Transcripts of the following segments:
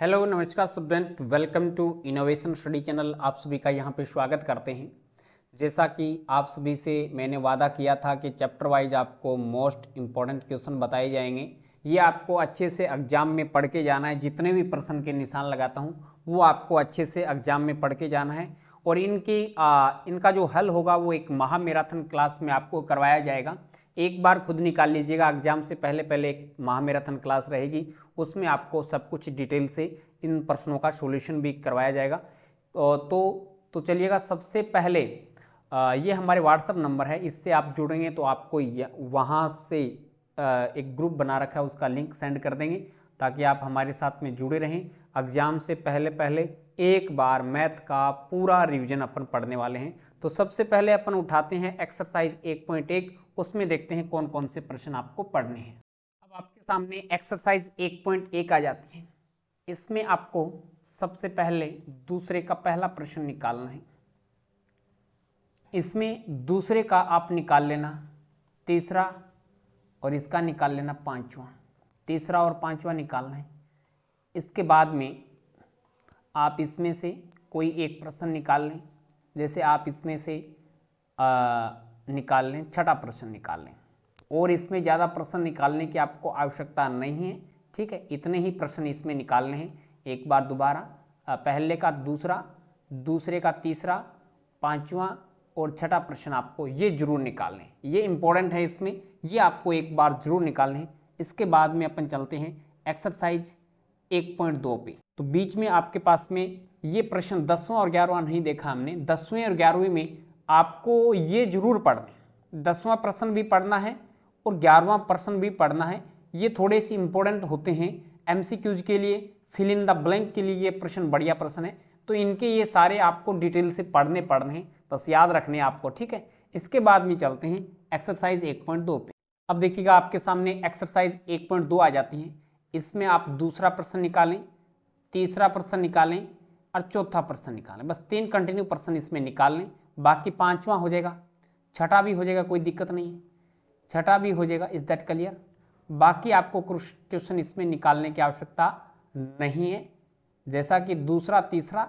hello नमस्कार student welcome to innovation study channel आप सभी का यहाँ पे स्वागत करते हैं जैसा कि आप सभी से मैंने वादा किया था कि चैप्टर वाइज आपको मोस्ट इम्पॉर्टेंट क्वेश्चन बताए जाएंगे ये आपको अच्छे से एग्जाम में पढ़ के जाना है जितने भी प्रश्न के निशान लगाता हूँ वो आपको अच्छे से एग्जाम में पढ़ के जाना है और इनकी आ, इनका जो हल होगा वो एक महा मैराथन क्लास में आपको करवाया जाएगा एक बार खुद निकाल लीजिएगा एग्जाम से पहले पहले एक महा मैराथन क्लास रहेगी उसमें आपको सब कुछ डिटेल से इन प्रश्नों का सोल्यूशन भी करवाया जाएगा तो तो चलिएगा सबसे पहले ये हमारे व्हाट्सअप नंबर है इससे आप जुड़ेंगे तो आपको वहाँ से एक ग्रुप बना रखा है उसका लिंक सेंड कर देंगे ताकि आप हमारे साथ में जुड़े रहें एग्ज़ाम से पहले पहले एक बार मैथ का पूरा रिवीजन अपन पढ़ने वाले हैं तो सबसे पहले अपन उठाते हैं एक्सरसाइज 1.1 उसमें देखते हैं कौन कौन से प्रश्न आपको पढ़ने हैं अब आपके सामने एक्सरसाइज 1.1 आ जाती है इसमें आपको सबसे पहले दूसरे का पहला प्रश्न निकालना है इसमें दूसरे का आप निकाल लेना तीसरा और इसका निकाल लेना पांचवा तीसरा और पांचवा निकालना है इसके बाद में आप इसमें से कोई एक प्रश्न निकाल लें जैसे आप इसमें से आ, निकाल लें छठा प्रश्न निकाल लें और इसमें ज़्यादा प्रश्न निकालने की आपको आवश्यकता नहीं है ठीक है इतने ही प्रश्न इसमें निकालने हैं एक बार दोबारा पहले का दूसरा दूसरे का तीसरा पाँचवा और छठा प्रश्न आपको ये जरूर निकालने ये इम्पोर्टेंट है इसमें ये आपको एक बार जरूर निकालने हैं इसके बाद में अपन चलते हैं एक्सरसाइज 1.2 पे तो बीच में आपके पास में ये प्रश्न दसवां और ग्यारहवा नहीं देखा हमने दसवें और ग्यारहवें में आपको ये जरूर पढ़ना है दसवां प्रश्न भी पढ़ना है और ग्यारहवां प्रश्न भी पढ़ना है ये थोड़े से इंपॉर्टेंट होते हैं एम के लिए फिल इन द ब्लैंक के लिए ये प्रश्न बढ़िया प्रश्न है तो इनके ये सारे आपको डिटेल से पढ़ने पढ़ने हैं बस याद रखने आपको ठीक है इसके बाद में चलते हैं एक्सरसाइज 1.2 पे अब देखिएगा आपके सामने एक्सरसाइज 1.2 आ जाती है इसमें आप दूसरा प्रश्न निकालें तीसरा प्रश्न निकालें और चौथा प्रश्न निकालें बस तीन कंटिन्यू प्रश्न इसमें निकाल लें बाकी पाँचवा हो जाएगा छठा भी हो जाएगा कोई दिक्कत नहीं है छठा भी हो जाएगा इज दैट क्लियर बाकी आपको क्वेश्चन इसमें निकालने की आवश्यकता नहीं है जैसा कि दूसरा तीसरा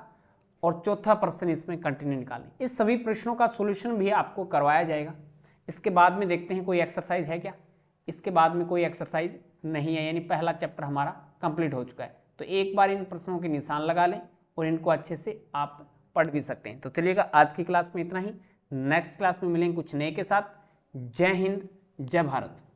और चौथा प्रश्न इसमें कंटिन्यू निकालें इस सभी प्रश्नों का सोल्यूशन भी आपको करवाया जाएगा इसके बाद में देखते हैं कोई एक्सरसाइज है क्या इसके बाद में कोई एक्सरसाइज नहीं है यानी पहला चैप्टर हमारा कंप्लीट हो चुका है तो एक बार इन प्रश्नों के निशान लगा लें और इनको अच्छे से आप पढ़ भी सकते हैं तो चलिएगा आज की क्लास में इतना ही नेक्स्ट क्लास में मिलेंगे कुछ नए के साथ जय हिंद जय भारत